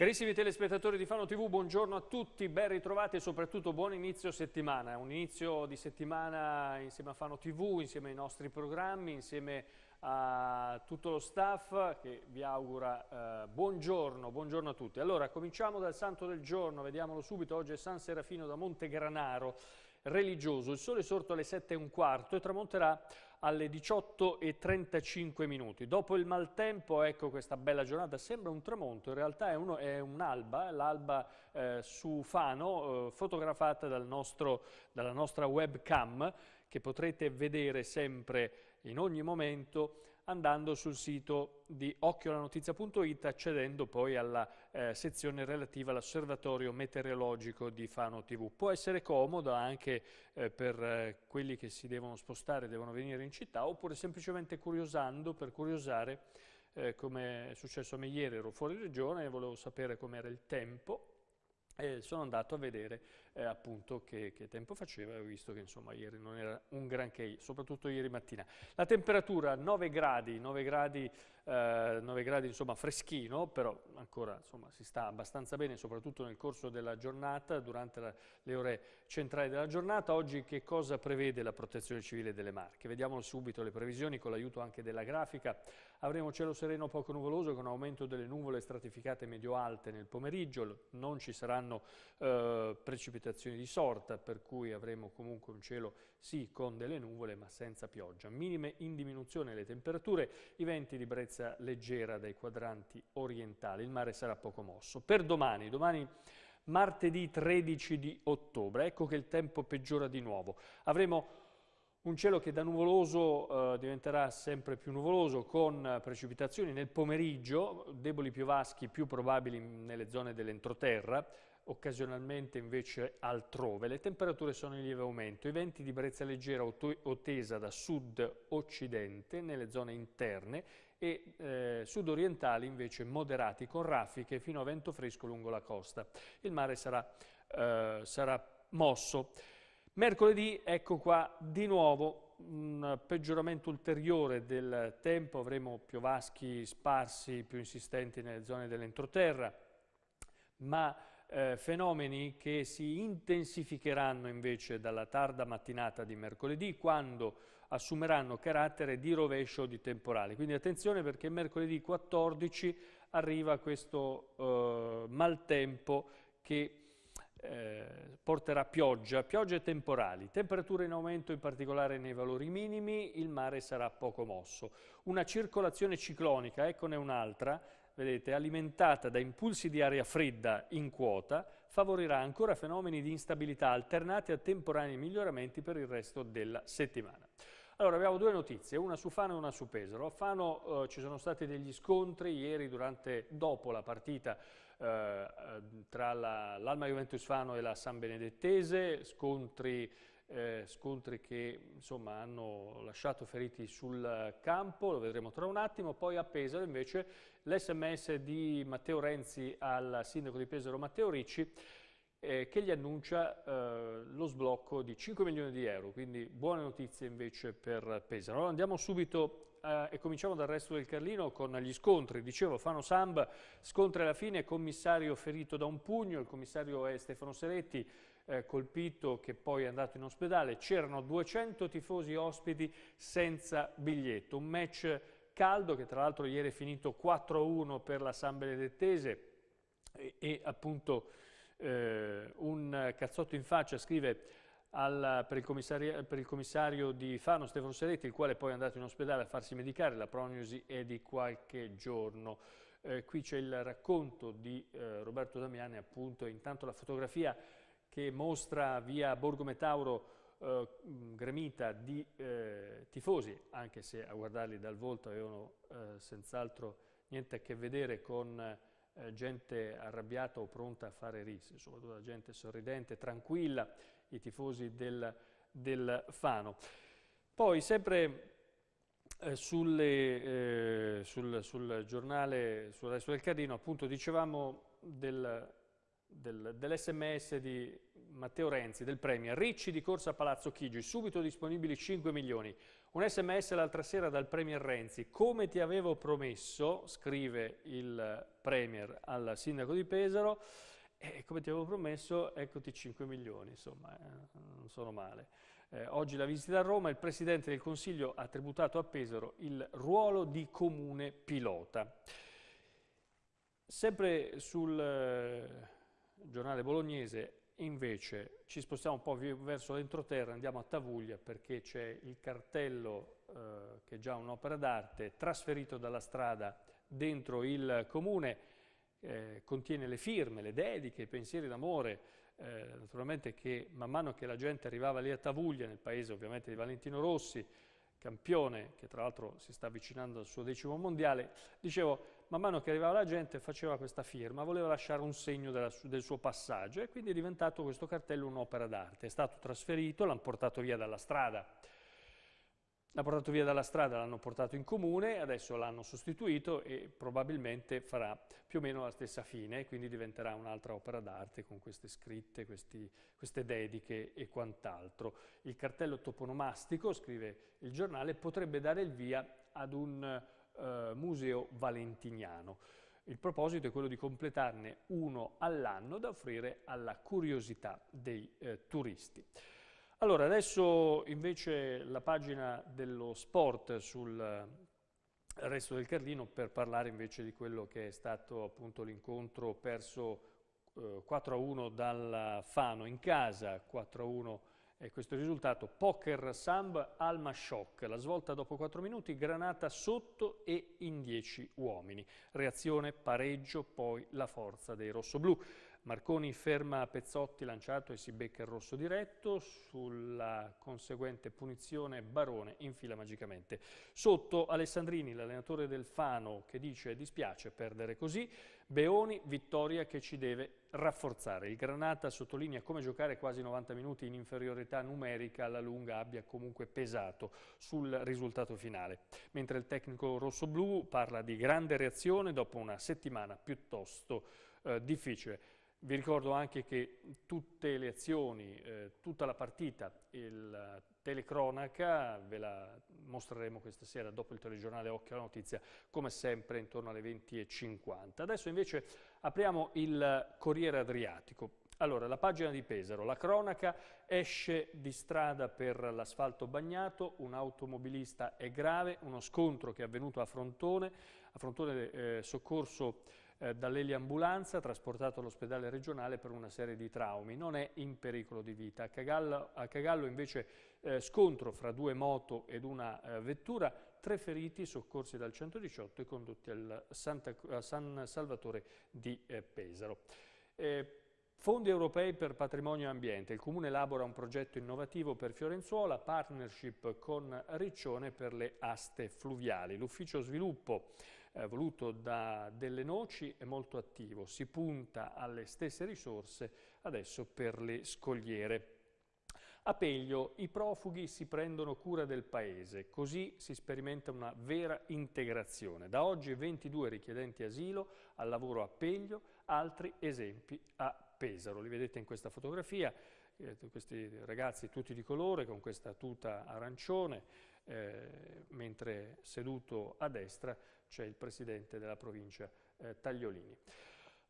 Carissimi telespettatori di Fano TV, buongiorno a tutti, ben ritrovati e soprattutto buon inizio settimana. Un inizio di settimana insieme a Fano TV, insieme ai nostri programmi, insieme a tutto lo staff che vi augura eh, buongiorno, buongiorno a tutti. Allora, cominciamo dal santo del giorno, vediamolo subito. Oggi è San Serafino da Montegranaro, religioso. Il sole è sorto alle 7 e un quarto e tramonterà alle 18.35 minuti. Dopo il maltempo, ecco questa bella giornata, sembra un tramonto, in realtà è, uno, è un'alba, eh, l'alba eh, su Fano, eh, fotografata dal nostro, dalla nostra webcam, che potrete vedere sempre in ogni momento andando sul sito di occhiolanotizia.it accedendo poi alla eh, sezione relativa all'osservatorio meteorologico di Fano TV. Può essere comodo anche eh, per eh, quelli che si devono spostare, devono venire in città oppure semplicemente curiosando per curiosare eh, come è successo a me ieri, ero fuori regione e volevo sapere com'era il tempo e sono andato a vedere eh, appunto che, che, tempo faceva, ho visto che insomma ieri non era un granché, soprattutto ieri mattina. La temperatura 9 gradi, 9 gradi, eh, 9 gradi insomma freschino, però ancora insomma si sta abbastanza bene, soprattutto nel corso della giornata, durante la, le ore centrali della giornata. Oggi che cosa prevede la protezione civile delle Marche? Vediamolo subito le previsioni con l'aiuto anche della grafica. Avremo cielo sereno poco nuvoloso con aumento delle nuvole stratificate medio-alte nel pomeriggio, non ci saranno eh, precipitazioni precipitazioni di sorta, per cui avremo comunque un cielo sì con delle nuvole ma senza pioggia. Minime in diminuzione le temperature, i venti di brezza leggera dai quadranti orientali, il mare sarà poco mosso. Per domani, domani martedì 13 di ottobre, ecco che il tempo peggiora di nuovo. Avremo un cielo che da nuvoloso eh, diventerà sempre più nuvoloso con precipitazioni nel pomeriggio, deboli piovaschi più probabili nelle zone dell'entroterra, occasionalmente invece altrove. Le temperature sono in lieve aumento, i venti di brezza leggera o tesa da sud-occidente nelle zone interne e eh, sud-orientali invece moderati con raffiche fino a vento fresco lungo la costa. Il mare sarà, eh, sarà mosso. Mercoledì, ecco qua di nuovo un peggioramento ulteriore del tempo, avremo piovaschi sparsi più insistenti nelle zone dell'entroterra, ma eh, fenomeni che si intensificheranno invece dalla tarda mattinata di mercoledì quando assumeranno carattere di rovescio di temporale. Quindi attenzione perché mercoledì 14 arriva questo eh, maltempo che eh, porterà pioggia, piogge temporali, temperature in aumento in particolare nei valori minimi, il mare sarà poco mosso. Una circolazione ciclonica, eccone un'altra, vedete, alimentata da impulsi di aria fredda in quota, favorirà ancora fenomeni di instabilità alternati a temporanei miglioramenti per il resto della settimana. Allora, abbiamo due notizie, una su Fano e una su Pesaro. A Fano eh, ci sono stati degli scontri ieri durante, dopo la partita eh, eh tra l'Alma la, Juventus Fano e la San Benedettese, scontri eh, scontri che insomma, hanno lasciato feriti sul campo, lo vedremo tra un attimo, poi a Pesaro invece l'SMS di Matteo Renzi al sindaco di Pesaro Matteo Ricci eh, che gli annuncia eh, lo sblocco di 5 milioni di euro, quindi buone notizie invece per Pesaro. Allora andiamo subito eh, e cominciamo dal resto del Carlino con gli scontri. Dicevo, Fano Samba, scontri alla fine, commissario ferito da un pugno, il commissario è Stefano Seretti, eh, colpito che poi è andato in ospedale, c'erano 200 tifosi ospiti senza biglietto, un match caldo che tra l'altro ieri è finito 4-1 per la San Benedettese e, e appunto eh, un cazzotto in faccia scrive al, per, il per, il commissario di Fano, Stefano Seretti, il quale poi è andato in ospedale a farsi medicare, la prognosi è di qualche giorno. Eh, qui c'è il racconto di eh, Roberto Damiani, appunto, intanto la fotografia che mostra via Borgo Metauro eh, gremita di eh, tifosi, anche se a guardarli dal volto avevano eh, senz'altro niente a che vedere con eh, gente arrabbiata o pronta a fare risse, soprattutto la gente sorridente, tranquilla, i tifosi del, del Fano. Poi sempre eh, sulle, eh, sul, sul, giornale, sul resto del Carlino, appunto dicevamo del del, dell'SMS di Matteo Renzi, del Premier, Ricci di Corsa Palazzo Chigi, subito disponibili 5 milioni. Un sms l'altra sera dal Premier Renzi, come ti avevo promesso, scrive il Premier al Sindaco di Pesaro, e eh, come ti avevo promesso, eccoti 5 milioni, insomma, eh, non sono male. Eh, oggi la visita a Roma, il Presidente del Consiglio ha tributato a Pesaro il ruolo di comune pilota. Sempre sul... Eh, giornale bolognese, invece ci spostiamo un po' verso l'entroterra, andiamo a Tavuglia perché c'è il cartello eh, che è già un'opera d'arte, trasferito dalla strada dentro il comune, eh, contiene le firme, le dediche, i pensieri d'amore, eh, naturalmente che man mano che la gente arrivava lì a Tavuglia, nel paese ovviamente di Valentino Rossi, campione che tra l'altro si sta avvicinando al suo decimo mondiale, dicevo man mano che arrivava la gente faceva questa firma, voleva lasciare un segno della, del suo passaggio e quindi è diventato questo cartello un'opera d'arte. È stato trasferito, l'hanno portato via dalla strada. L'ha portato via dalla strada, l'hanno portato in comune, adesso l'hanno sostituito e probabilmente farà più o meno la stessa fine, quindi diventerà un'altra opera d'arte con queste scritte, questi, queste dediche e quant'altro. Il cartello toponomastico, scrive il giornale, potrebbe dare il via ad un eh, Museo Valentiniano. Il proposito è quello di completarne uno all'anno da offrire alla curiosità dei eh, turisti. Allora, adesso invece la pagina dello sport sul eh, resto del Carlino per parlare invece di quello che è stato appunto l'incontro perso eh, 4 a 1 dal Fano in casa, 4 a 1 e questo risultato, poker Samb Alma Shock, la svolta dopo 4 minuti, granata sotto e in 10 uomini. Reazione, pareggio, poi la forza dei rossoblù. Marconi ferma Pezzotti lanciato e si becca il rosso diretto, sulla conseguente punizione Barone infila magicamente. Sotto Alessandrini, l'allenatore del Fano, che dice dispiace perdere così, Beoni, vittoria che ci deve rafforzare. Il Granata sottolinea come giocare quasi 90 minuti in inferiorità numerica alla lunga abbia comunque pesato sul risultato finale. Mentre il tecnico rossoblu parla di grande reazione dopo una settimana piuttosto eh, difficile. Vi ricordo anche che tutte le azioni, eh, tutta la partita, il telecronaca, ve la mostreremo questa sera dopo il telegiornale Occhio alla Notizia, come sempre intorno alle 20.50. Adesso invece apriamo il Corriere Adriatico. Allora, la pagina di Pesaro, la cronaca esce di strada per l'asfalto bagnato, un automobilista è grave, uno scontro che è avvenuto a Frontone, a Frontone eh, soccorso eh, dall'eliambulanza trasportato all'ospedale regionale per una serie di traumi. Non è in pericolo di vita. A Cagallo, a Cagallo invece eh, scontro fra due moto ed una eh, vettura, tre feriti soccorsi dal 118 e condotti al Santa, a San Salvatore di eh, Pesaro. Eh, fondi europei per patrimonio e ambiente. Il Comune elabora un progetto innovativo per Fiorenzuola, partnership con Riccione per le aste fluviali. L'ufficio sviluppo eh, voluto da Delle Noci è molto attivo, si punta alle stesse risorse adesso per le scogliere. A Peglio i profughi si prendono cura del paese, così si sperimenta una vera integrazione. Da oggi 22 richiedenti asilo al lavoro a Peglio, altri esempi a Pesaro. Li vedete in questa fotografia, eh, questi ragazzi tutti di colore con questa tuta arancione, eh, mentre seduto a destra c'è il presidente della provincia eh, Tagliolini.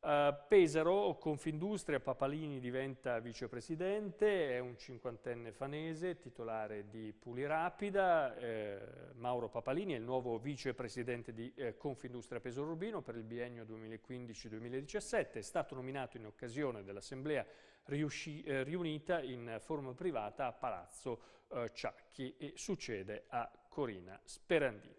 Uh, Pesaro, Confindustria, Papalini diventa vicepresidente, è un cinquantenne fanese, titolare di Pulirapida, eh, Mauro Papalini è il nuovo vicepresidente di eh, Confindustria Pesaro Urbino per il biennio 2015-2017, è stato nominato in occasione dell'assemblea eh, riunita in forma privata a Palazzo eh, Ciacchi e succede a Corina Sperandini.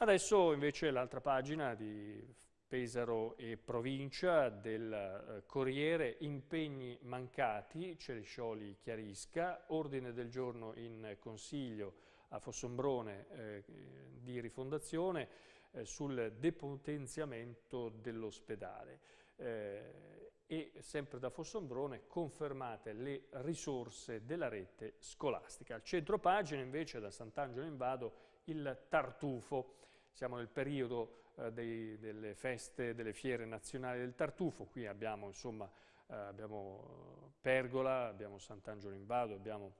Adesso invece l'altra pagina di Pesaro e provincia del eh, Corriere, impegni mancati, Ceriscioli chiarisca, ordine del giorno in consiglio a Fossombrone eh, di rifondazione eh, sul depotenziamento dell'ospedale eh, e sempre da Fossombrone confermate le risorse della rete scolastica. Al centro pagina invece da Sant'Angelo in Vado il tartufo siamo nel periodo eh, dei, delle feste, delle fiere nazionali del tartufo, qui abbiamo, insomma, eh, abbiamo eh, Pergola, abbiamo Sant'Angelo in Vado, abbiamo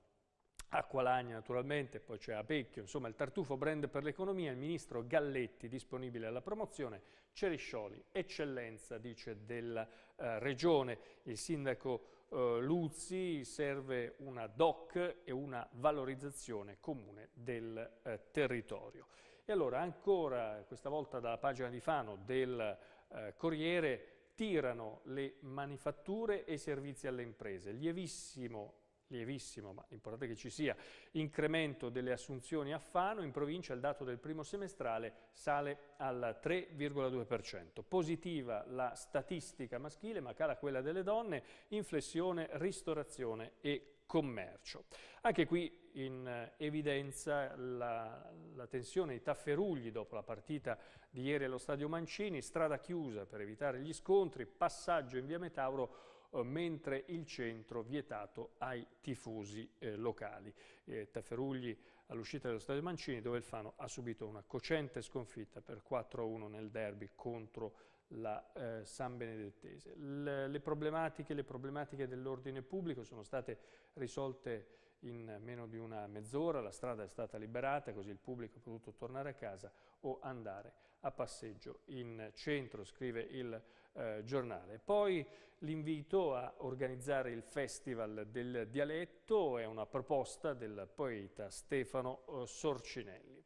Acqualagna naturalmente, poi c'è Apecchio, insomma il tartufo brand per l'economia, il ministro Galletti disponibile alla promozione, Ceriscioli, eccellenza dice della eh, regione, il sindaco eh, Luzzi serve una DOC e una valorizzazione comune del eh, territorio. E allora ancora, questa volta dalla pagina di Fano del eh, Corriere, tirano le manifatture e i servizi alle imprese. Lievissimo lievissimo, ma l'importante è che ci sia, incremento delle assunzioni a Fano, in provincia il dato del primo semestrale sale al 3,2%. Positiva la statistica maschile, ma cala quella delle donne, inflessione, ristorazione e commercio. Anche qui in eh, evidenza la, la tensione di Tafferugli dopo la partita di ieri allo stadio Mancini, strada chiusa per evitare gli scontri, passaggio in via Metauro eh, mentre il centro vietato ai tifosi eh, locali. Eh, Tafferugli all'uscita dello stadio Mancini dove il Fano ha subito una cocente sconfitta per 4-1 nel derby contro la eh, San Benedettese. Le, le problematiche, le problematiche dell'ordine pubblico sono state risolte in meno di una mezz'ora, la strada è stata liberata così il pubblico è potuto tornare a casa o andare a passeggio in centro, scrive il eh, giornale. Poi l'invito a organizzare il Festival del Dialetto è una proposta del poeta Stefano eh, Sorcinelli.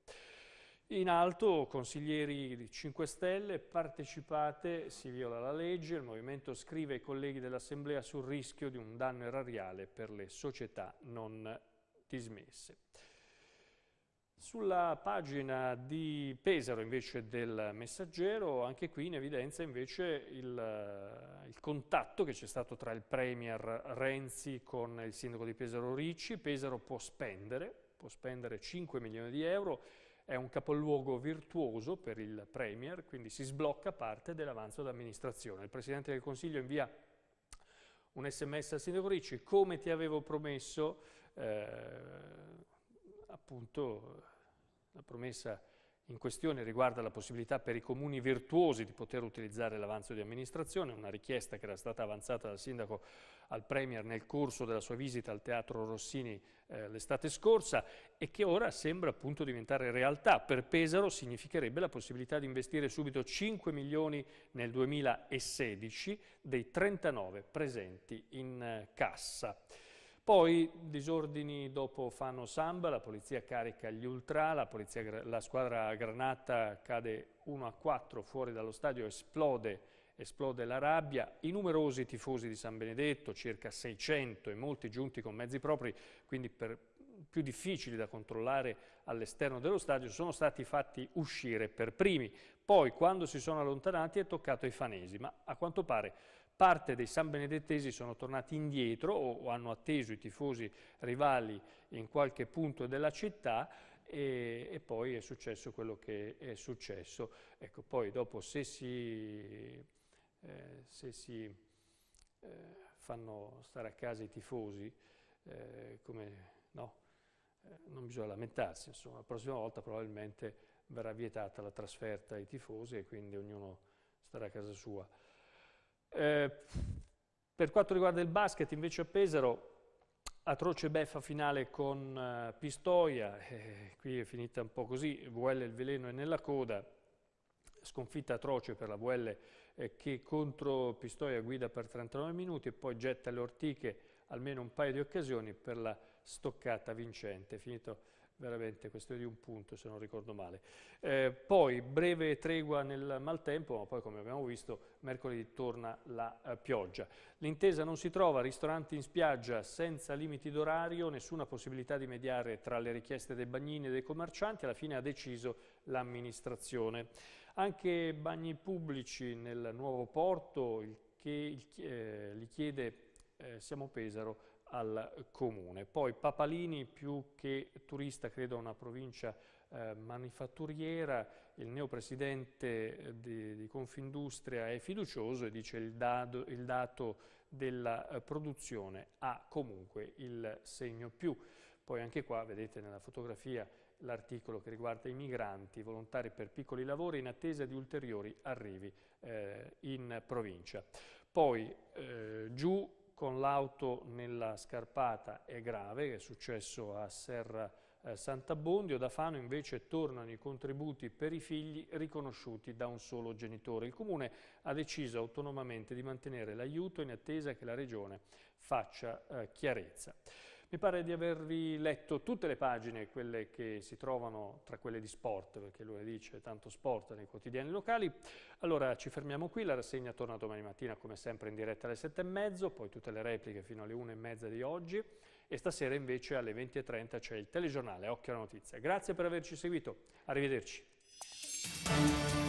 In alto, consiglieri di 5 Stelle, partecipate, si viola la legge, il Movimento scrive ai colleghi dell'Assemblea sul rischio di un danno erariale per le società non dismesse. Sulla pagina di Pesaro invece del Messaggero, anche qui in evidenza invece il, il contatto che c'è stato tra il Premier Renzi con il sindaco di Pesaro Ricci. Pesaro può spendere, può spendere 5 milioni di euro è un capoluogo virtuoso per il Premier, quindi si sblocca parte dell'avanzo d'amministrazione. Il Presidente del Consiglio invia un sms al Sindaco Ricci, come ti avevo promesso, eh, appunto la promessa in questione riguarda la possibilità per i comuni virtuosi di poter utilizzare l'avanzo di amministrazione, una richiesta che era stata avanzata dal sindaco al Premier nel corso della sua visita al Teatro Rossini eh, l'estate scorsa e che ora sembra appunto diventare realtà. Per Pesaro significherebbe la possibilità di investire subito 5 milioni nel 2016 dei 39 presenti in eh, cassa. Poi disordini dopo fanno samba, la polizia carica gli ultra, la, polizia, la squadra granata cade 1 a 4 fuori dallo stadio, esplode, esplode la rabbia. I numerosi tifosi di San Benedetto, circa 600 e molti giunti con mezzi propri, quindi per, più difficili da controllare all'esterno dello stadio, sono stati fatti uscire per primi. Poi quando si sono allontanati è toccato ai fanesi, ma a quanto pare Parte dei sanbenedettesi sono tornati indietro o hanno atteso i tifosi rivali in qualche punto della città e, e, poi è successo quello che è successo. Ecco, poi dopo se si, eh, se si eh, fanno stare a casa i tifosi, eh, come, no, eh, non bisogna lamentarsi, insomma, la prossima volta probabilmente verrà vietata la trasferta ai tifosi e quindi ognuno starà a casa sua. Eh, per quanto riguarda il basket, invece a Pesaro, atroce beffa finale con uh, Pistoia, eh, qui è finita un po' così, Vuelle il veleno è nella coda, sconfitta atroce per la Vuelle eh, che contro Pistoia guida per 39 minuti e poi getta le ortiche almeno un paio di occasioni per la stoccata vincente. Finito veramente questione di un punto se non ricordo male. Eh, poi breve tregua nel maltempo, ma poi come abbiamo visto mercoledì torna la eh, pioggia. L'intesa non si trova, ristoranti in spiaggia senza limiti d'orario, nessuna possibilità di mediare tra le richieste dei bagnini e dei commercianti, alla fine ha deciso l'amministrazione. Anche bagni pubblici nel nuovo porto, il che eh, li chiede eh, Siamo Pesaro al comune. Poi Papalini più che turista credo una provincia eh, manifatturiera, il neopresidente eh, di, di Confindustria è fiducioso e dice il, dado, il dato della eh, produzione ha comunque il segno più. Poi anche qua vedete nella fotografia l'articolo che riguarda i migranti volontari per piccoli lavori in attesa di ulteriori arrivi eh, in provincia. Poi eh, giù con l'auto nella scarpata è grave, è successo a Serra eh, Sant'Abbondio, da Fano invece tornano i contributi per i figli riconosciuti da un solo genitore. Il Comune ha deciso autonomamente di mantenere l'aiuto in attesa che la Regione faccia eh, chiarezza. Mi pare di avervi letto tutte le pagine, quelle che si trovano tra quelle di sport, perché lunedì c'è tanto sport nei quotidiani locali. Allora ci fermiamo qui, la rassegna torna domani mattina come sempre in diretta alle sette e mezzo, poi tutte le repliche fino alle una e mezza di oggi e stasera invece alle 20.30 c'è il telegiornale Occhio alla Notizia. Grazie per averci seguito, arrivederci.